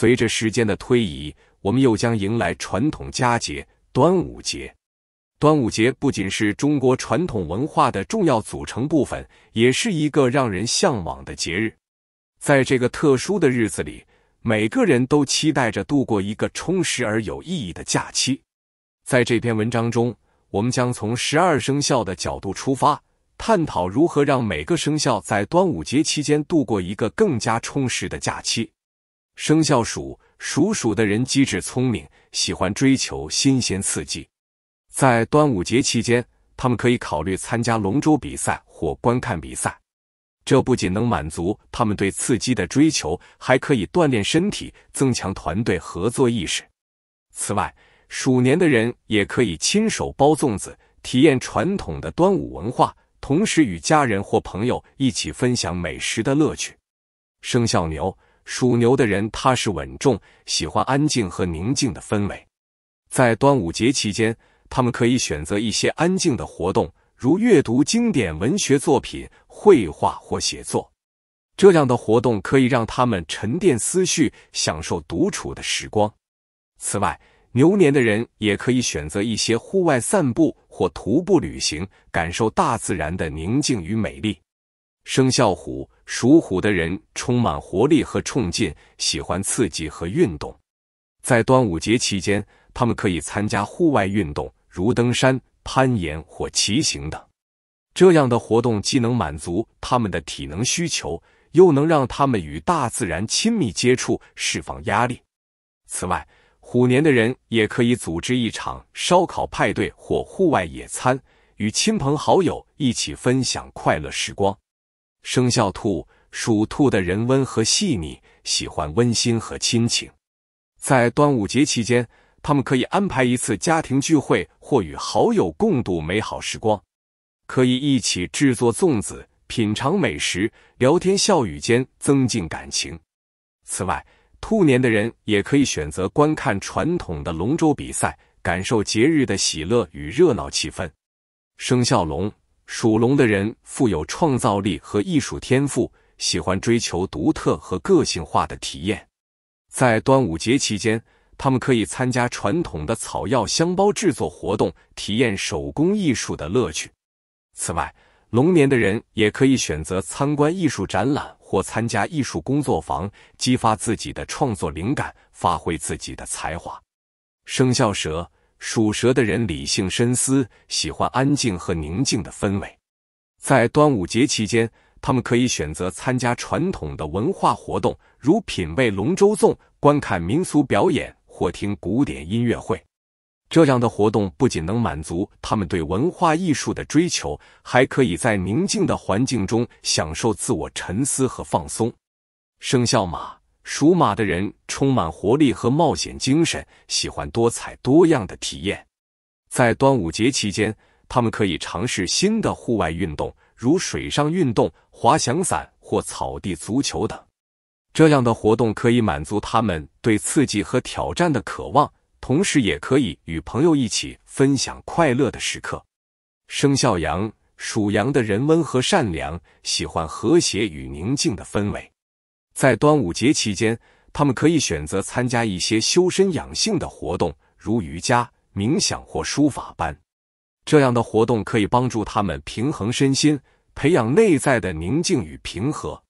随着时间的推移，我们又将迎来传统佳节端午节。端午节不仅是中国传统文化的重要组成部分，也是一个让人向往的节日。在这个特殊的日子里，每个人都期待着度过一个充实而有意义的假期。在这篇文章中，我们将从十二生肖的角度出发，探讨如何让每个生肖在端午节期间度过一个更加充实的假期。生肖鼠，属鼠的人机智聪明，喜欢追求新鲜刺激。在端午节期间，他们可以考虑参加龙舟比赛或观看比赛，这不仅能满足他们对刺激的追求，还可以锻炼身体，增强团队合作意识。此外，鼠年的人也可以亲手包粽子，体验传统的端午文化，同时与家人或朋友一起分享美食的乐趣。生肖牛。属牛的人踏实稳重，喜欢安静和宁静的氛围。在端午节期间，他们可以选择一些安静的活动，如阅读经典文学作品、绘画或写作。这样的活动可以让他们沉淀思绪，享受独处的时光。此外，牛年的人也可以选择一些户外散步或徒步旅行，感受大自然的宁静与美丽。生肖虎属虎的人充满活力和冲劲，喜欢刺激和运动。在端午节期间，他们可以参加户外运动，如登山、攀岩或骑行等。这样的活动既能满足他们的体能需求，又能让他们与大自然亲密接触，释放压力。此外，虎年的人也可以组织一场烧烤派对或户外野餐，与亲朋好友一起分享快乐时光。生肖兔，属兔的人温和细腻，喜欢温馨和亲情。在端午节期间，他们可以安排一次家庭聚会或与好友共度美好时光，可以一起制作粽子、品尝美食、聊天笑语间增进感情。此外，兔年的人也可以选择观看传统的龙舟比赛，感受节日的喜乐与热闹气氛。生肖龙。属龙的人富有创造力和艺术天赋，喜欢追求独特和个性化的体验。在端午节期间，他们可以参加传统的草药香包制作活动，体验手工艺术的乐趣。此外，龙年的人也可以选择参观艺术展览或参加艺术工作坊，激发自己的创作灵感，发挥自己的才华。生肖蛇。属蛇的人理性深思，喜欢安静和宁静的氛围。在端午节期间，他们可以选择参加传统的文化活动，如品味龙舟粽、观看民俗表演或听古典音乐会。这样的活动不仅能满足他们对文化艺术的追求，还可以在宁静的环境中享受自我沉思和放松。生肖马。属马的人充满活力和冒险精神，喜欢多彩多样的体验。在端午节期间，他们可以尝试新的户外运动，如水上运动、滑翔伞或草地足球等。这样的活动可以满足他们对刺激和挑战的渴望，同时也可以与朋友一起分享快乐的时刻。生肖羊，属羊的人温和善良，喜欢和谐与宁静的氛围。在端午节期间，他们可以选择参加一些修身养性的活动，如瑜伽、冥想或书法班。这样的活动可以帮助他们平衡身心，培养内在的宁静与平和。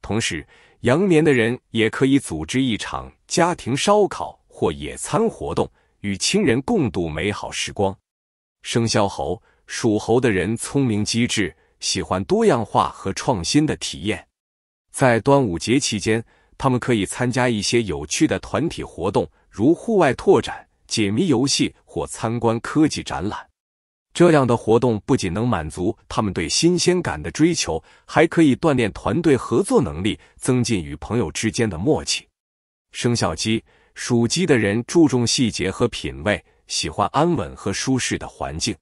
同时，羊年的人也可以组织一场家庭烧烤或野餐活动，与亲人共度美好时光。生肖猴属猴的人聪明机智，喜欢多样化和创新的体验。在端午节期间，他们可以参加一些有趣的团体活动，如户外拓展、解谜游戏或参观科技展览。这样的活动不仅能满足他们对新鲜感的追求，还可以锻炼团队合作能力，增进与朋友之间的默契。生肖鸡属鸡的人注重细节和品味，喜欢安稳和舒适的环境。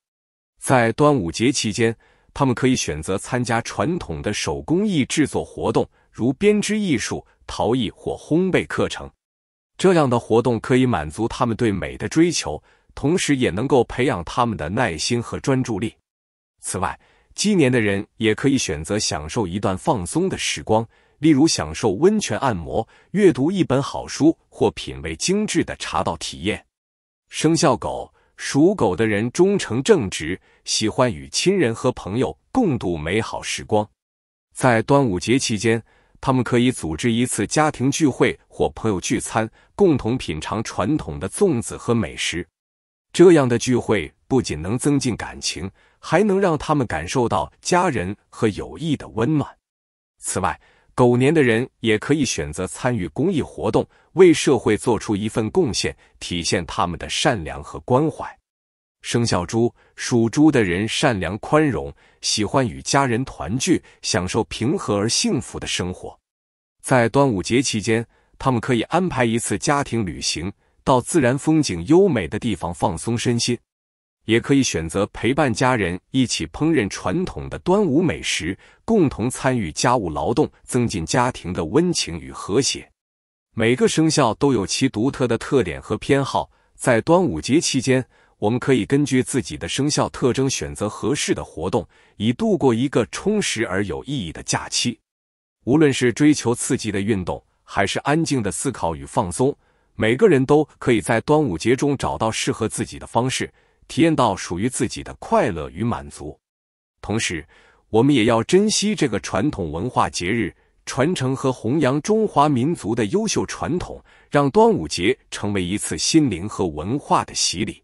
在端午节期间，他们可以选择参加传统的手工艺制作活动。如编织艺术、陶艺或烘焙课程，这样的活动可以满足他们对美的追求，同时也能够培养他们的耐心和专注力。此外，鸡年的人也可以选择享受一段放松的时光，例如享受温泉按摩、阅读一本好书或品味精致的茶道体验。生肖狗，属狗的人忠诚正直，喜欢与亲人和朋友共度美好时光，在端午节期间。他们可以组织一次家庭聚会或朋友聚餐，共同品尝传统的粽子和美食。这样的聚会不仅能增进感情，还能让他们感受到家人和友谊的温暖。此外，狗年的人也可以选择参与公益活动，为社会做出一份贡献，体现他们的善良和关怀。生肖猪属猪的人善良宽容，喜欢与家人团聚，享受平和而幸福的生活。在端午节期间，他们可以安排一次家庭旅行，到自然风景优美的地方放松身心；也可以选择陪伴家人一起烹饪传统的端午美食，共同参与家务劳动，增进家庭的温情与和谐。每个生肖都有其独特的特点和偏好，在端午节期间。我们可以根据自己的生肖特征选择合适的活动，以度过一个充实而有意义的假期。无论是追求刺激的运动，还是安静的思考与放松，每个人都可以在端午节中找到适合自己的方式，体验到属于自己的快乐与满足。同时，我们也要珍惜这个传统文化节日，传承和弘扬中华民族的优秀传统，让端午节成为一次心灵和文化的洗礼。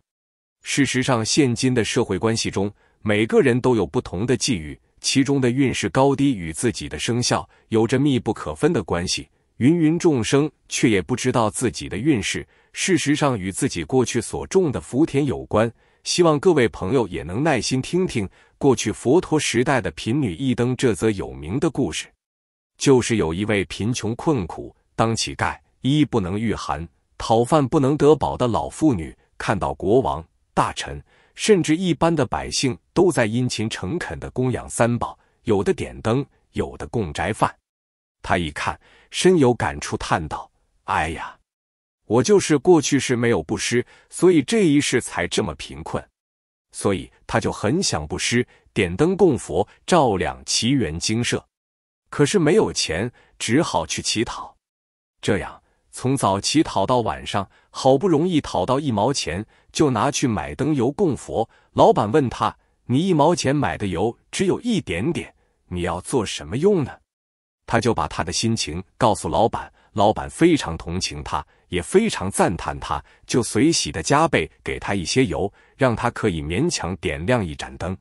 事实上，现今的社会关系中，每个人都有不同的际遇，其中的运势高低与自己的生肖有着密不可分的关系。芸芸众生却也不知道自己的运势，事实上与自己过去所种的福田有关。希望各位朋友也能耐心听听过去佛陀时代的贫女一灯这则有名的故事。就是有一位贫穷困苦、当乞丐、衣不能御寒、讨饭不能得饱的老妇女，看到国王。大臣甚至一般的百姓都在殷勤诚恳的供养三宝，有的点灯，有的供斋饭。他一看，深有感触，叹道：“哎呀，我就是过去时没有布施，所以这一世才这么贫困。”所以他就很想布施，点灯供佛，照亮奇缘精舍。可是没有钱，只好去乞讨。这样。从早起讨到晚上，好不容易讨到一毛钱，就拿去买灯油供佛。老板问他：“你一毛钱买的油只有一点点，你要做什么用呢？”他就把他的心情告诉老板，老板非常同情他，也非常赞叹他，就随喜的加倍给他一些油，让他可以勉强点亮一盏灯。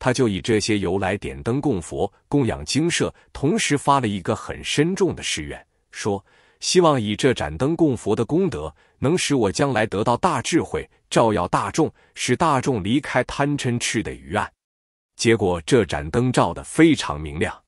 他就以这些油来点灯供佛、供养精舍，同时发了一个很深重的誓愿，说。希望以这盏灯供佛的功德，能使我将来得到大智慧，照耀大众，使大众离开贪嗔痴的愚暗。结果这盏灯照得非常明亮。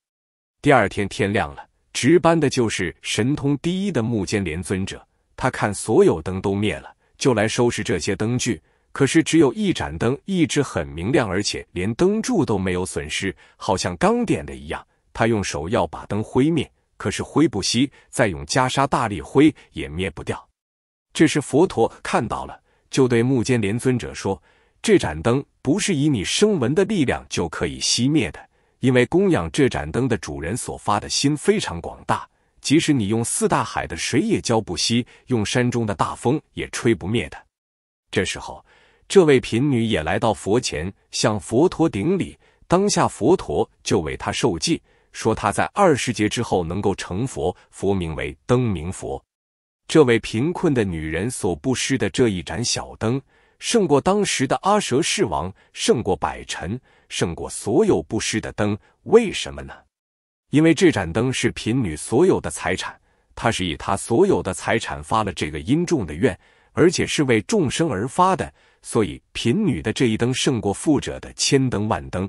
第二天天亮了，值班的就是神通第一的目犍连尊者。他看所有灯都灭了，就来收拾这些灯具。可是只有一盏灯一直很明亮，而且连灯柱都没有损失，好像刚点的一样。他用手要把灯灰灭。可是灰不熄，再用袈裟大力挥也灭不掉。这时佛陀看到了，就对目犍连尊者说：“这盏灯不是以你声闻的力量就可以熄灭的，因为供养这盏灯的主人所发的心非常广大，即使你用四大海的水也浇不熄，用山中的大风也吹不灭的。”这时候，这位贫女也来到佛前，向佛陀顶礼，当下佛陀就为她受戒。说他在二十劫之后能够成佛，佛名为灯明佛。这位贫困的女人所布施的这一盏小灯，胜过当时的阿蛇世王，胜过百臣，胜过所有布施的灯。为什么呢？因为这盏灯是贫女所有的财产，她是以她所有的财产发了这个因重的愿，而且是为众生而发的，所以贫女的这一灯胜过富者的千灯万灯。